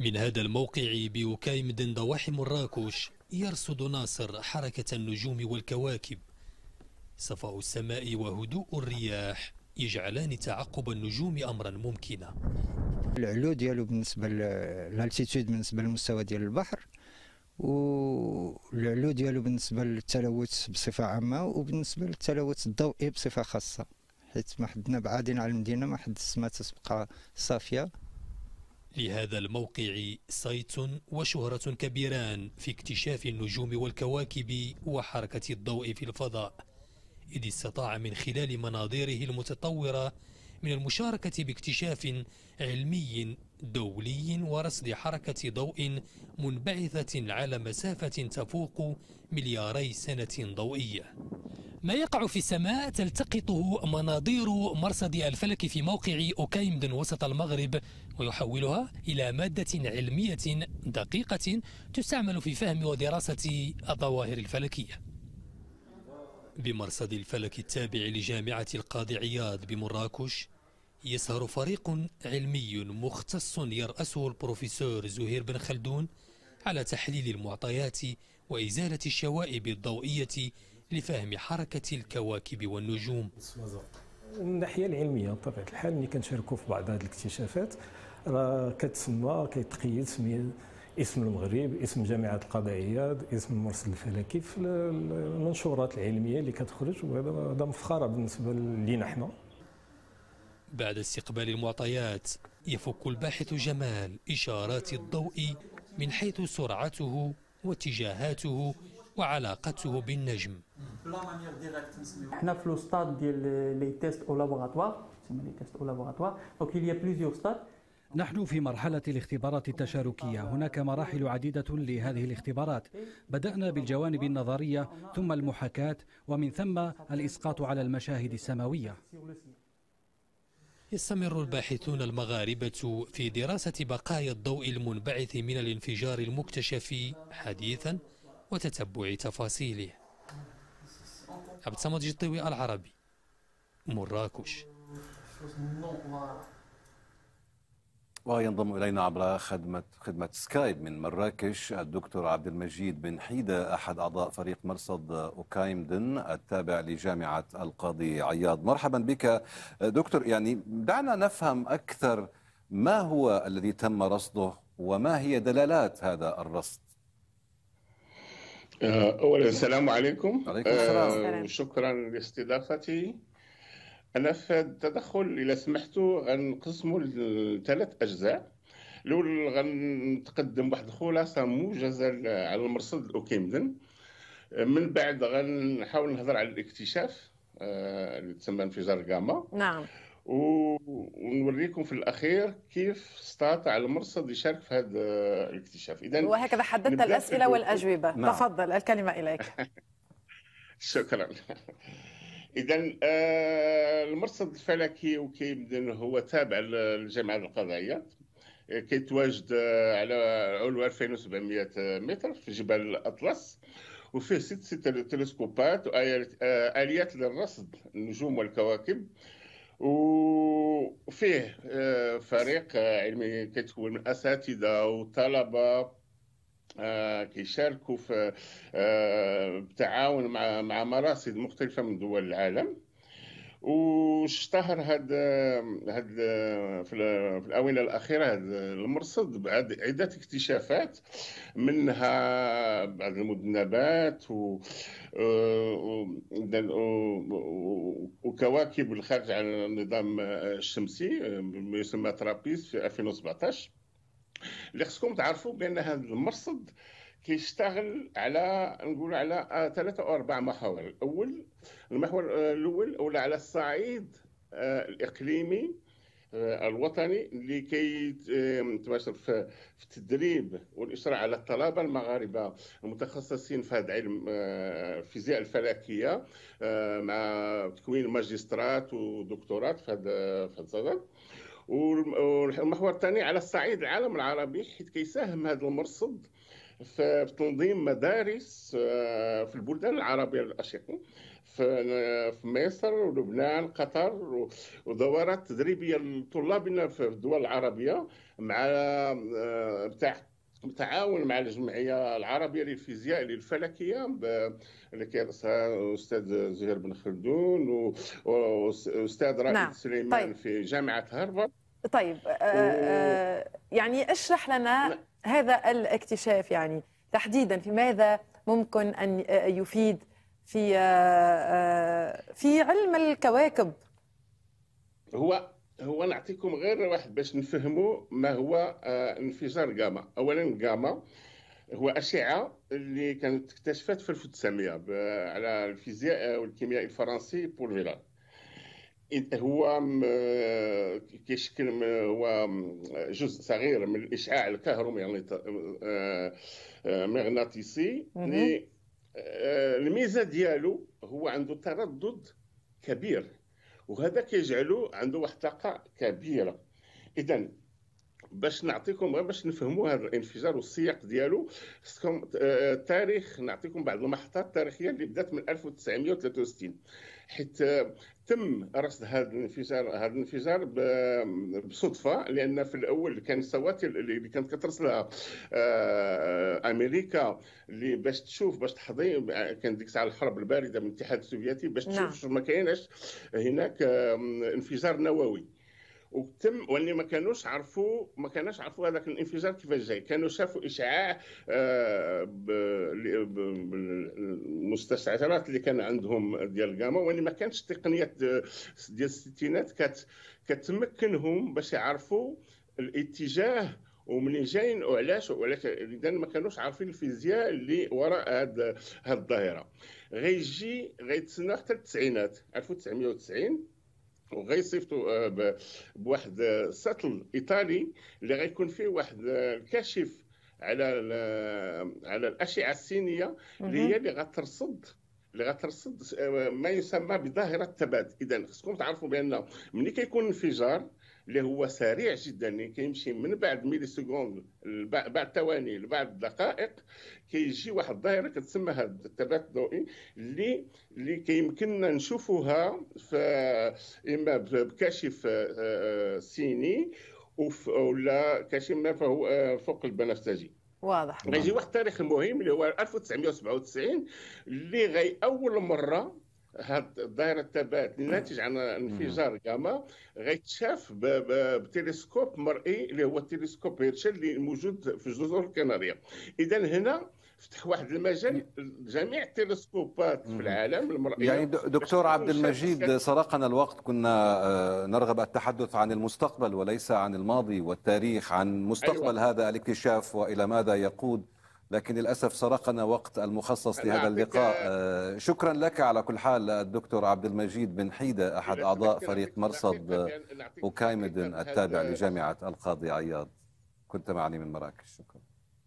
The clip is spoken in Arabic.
من هذا الموقع بوكايم دندواح مراكش يرصد ناصر حركة النجوم والكواكب صفاء السماء وهدوء الرياح يجعلان تعقب النجوم أمرا ممكنا العلو ديالو بالنسبة للالتيتود بالنسبة للمستوى ديال البحر والعلو ديالو بالنسبة للتلوث بصفة عامة وبالنسبة للتلوث الضوئي بصفة خاصة حيت ما حدنا بعادين على المدينة ما حد السماء تبقى صافية لهذا الموقع صيت وشهرة كبيران في اكتشاف النجوم والكواكب وحركة الضوء في الفضاء إذ استطاع من خلال مناظره المتطورة من المشاركة باكتشاف علمي دولي ورصد حركة ضوء منبعثة على مسافة تفوق ملياري سنة ضوئية ما يقع في السماء تلتقطه مناظير مرصد الفلك في موقع أوكايمد وسط المغرب ويحولها إلى مادة علمية دقيقة تستعمل في فهم ودراسة الظواهر الفلكية بمرصد الفلك التابع لجامعة القاضي عياض بمراكش يسهر فريق علمي مختص يرأسه البروفيسور زهير بن خلدون على تحليل المعطيات وإزالة الشوائب الضوئية لفهم حركة الكواكب والنجوم من الناحيه العلميه بطبيعه الحال ملي كنشاركوا في بعض هذه الاكتشافات راه كتسمى كيتقيد سميه اسم المغرب اسم جامعة القضائيات اسم المرصد الفلكي في المنشورات العلمية اللي كتخرج وهذا مفخرة بالنسبة لينا حنا بعد استقبال المعطيات يفك الباحث جمال إشارات الضوء من حيث سرعته واتجاهاته وعلاقته بالنجم احنا في لو ستاد ديال لي تيست او لابوغاتوار لي تيست او لابوغاتوار دونك نحن في مرحلة الاختبارات التشاركية، هناك مراحل عديدة لهذه الاختبارات، بدأنا بالجوانب النظرية ثم المحاكاة ومن ثم الإسقاط على المشاهد السماوية. يستمر الباحثون المغاربة في دراسة بقايا الضوء المنبعث من الانفجار المكتشف حديثا وتتبع تفاصيله عبد العربي مراكش وينضم الينا عبر خدمه خدمه سكايب من مراكش الدكتور عبد المجيد بن حيده احد اعضاء فريق مرصد اوكايمدن التابع لجامعه القاضي عياض مرحبا بك دكتور يعني دعنا نفهم اكثر ما هو الذي تم رصده وما هي دلالات هذا الرصد أه، اولا السلام عليكم وعليكم السلام أه، شكرا لاستضافتي أنا في التدخل إلى سمحتوا غنقسموا لثلاث أجزاء الأول غنتقدم واحد الخلاصة موجزة على المرصد الأوكيمدن من بعد غنحاول نهضر على الاكتشاف آه، اللي تسمى انفجار غاما نعم ونوريكم في الاخير كيف استطاع المرصد يشارك في هذا الاكتشاف اذا وهكذا حددت الاسئله والاجوبه نعم. تفضل الكلمه اليك شكرا اذا آه، المرصد الفلكي وكيبدا هو تابع للجامعه القضائيه آه، كيتواجد آه، على علو 2700 متر في جبل الاطلس وفيه ست ست تلسكوبات واليات للرصد النجوم والكواكب وفيه فريق علمي كيتكون من اساتذه وطلبه آه، كيشاركوا في بالتعاون آه، مع مراصد مختلفه من دول العالم واشتهر هاد هاد في الاونه الاخيره هاد المرصد بعد عده اكتشافات منها بعض المذنبات و... آه، وكواكب الخارج عن النظام الشمسي ما يسمى ترابيس في 2017 اللي خصكم تعرفوا بان هذا المرصد كيشتغل على نقول على ثلاثة آه، أو أربع محاور الأول المحور آه، الأول أولا على الصعيد آه، الإقليمي الوطني اللي كيتباشر في التدريب والاشراع على الطلبه المغاربه المتخصصين في هذا علم الفيزياء الفلكيه مع تكوين ماجسترات ودكتورات في هذا في هذا والمحور الثاني على الصعيد العالم العربي حيث كيساهم هذا المرصد في تنظيم مدارس آه، في البلدان العربية الأشقة في مصر ولبنان قطر ودورات تدريبية لطلابنا في الدول العربية مع آه، بتاع بالتعاون مع الجمعيه العربيه للفيزياء للفلكيه اللي كيرأسها الاستاذ زهير بن خلدون واستاذ رائد نعم. سليمان طيب. في جامعه هارفارد طيب آه، و... آه، يعني اشرح لنا نعم. هذا الاكتشاف يعني تحديدا في ماذا ممكن ان آه، يفيد في في علم الكواكب هو هو نعطيكم غير واحد باش نفهموا ما هو آه، انفجار جاما اولا جاما هو اشعه اللي كانت اكتشفت في 1900 على الفيزياء والكيمياء الفرنسي بول فيلا هو كيشكل هو جزء صغير من الاشعاع الكهرومغناطيسي يعني، آه، آه، اللي الميزه ديالو هو عنده تردد كبير وهذا كيجعلو عنده واحد الطاقه كبيره اذا باش نعطيكم غير باش نفهموا هذا الانفجار والسياق ديالو خصكم آه، تاريخ نعطيكم بعض المحطات التاريخيه اللي بدات من 1963 حيت آه، تم رصد هذا الانفجار هذا الانفجار بصدفه لان في الاول كان الصوات اللي كانت كترسلها آه، امريكا اللي باش تشوف باش تحضي كان ديك الساعه الحرب البارده من الاتحاد السوفيتي باش تشوف نعم. ما كايناش هناك انفجار نووي وتم واللي ما كانوش عرفوا ما كانوش عرفوا هذاك الانفجار كيفاش جاي كانوا شافوا اشعاع آه، بالمستشعرات اللي كان عندهم ديال الكاما واللي ما كانتش التقنيات ديال الستينات كت كتمكنهم باش يعرفوا الاتجاه ومنين جايين وعلاش اذا ما كانوش عارفين الفيزياء اللي وراء هاد هاد الظاهره غيجي غيتسنى حتى التسعينات 1990 وغيصيفطوا آه، بواحد آه، سطل ايطالي اللي غيكون فيه واحد الكاشف آه، على على الاشعه السينيه اللي هي اللي غترصد اللي غترصد ما يسمى بظاهره التبادل اذا خصكم تعرفوا بان ملي كيكون انفجار اللي هو سريع جدا كيمشي من بعد ميلي سكوند بعد ثواني لبعد دقائق كيجي واحد الظاهره كتسمى هذا التباعد الضوئي اللي اللي كيمكننا نشوفوها في اما بكاشف آه، آه، سيني ولا كاشف ما فهو آه، فوق البنفسجي واضح غيجي واحد التاريخ مهم اللي هو 1997 اللي غي اول مره هاد دائره التباعد الناتج عن انفجار جاما غيتشاف بتلسكوب مرئي اللي هو التلسكوب هيرشل اللي موجود في جزر الكناريه اذا هنا فتح واحد المجال لجميع التلسكوبات في العالم المرئيه يعني دكتور عبد المجيد سرقنا الوقت كنا آه، نرغب التحدث عن المستقبل وليس عن الماضي والتاريخ عن مستقبل أيوة. هذا الاكتشاف والى ماذا يقود لكن للأسف سرقنا وقت المخصص لهذا اللقاء آه، شكرا لك على كل حال الدكتور عبد المجيد بن حيدة أحد أعضاء فريق مرصد أكايمدن التابع لجامعة القاضي عياض كنت معني من مراكش شكرا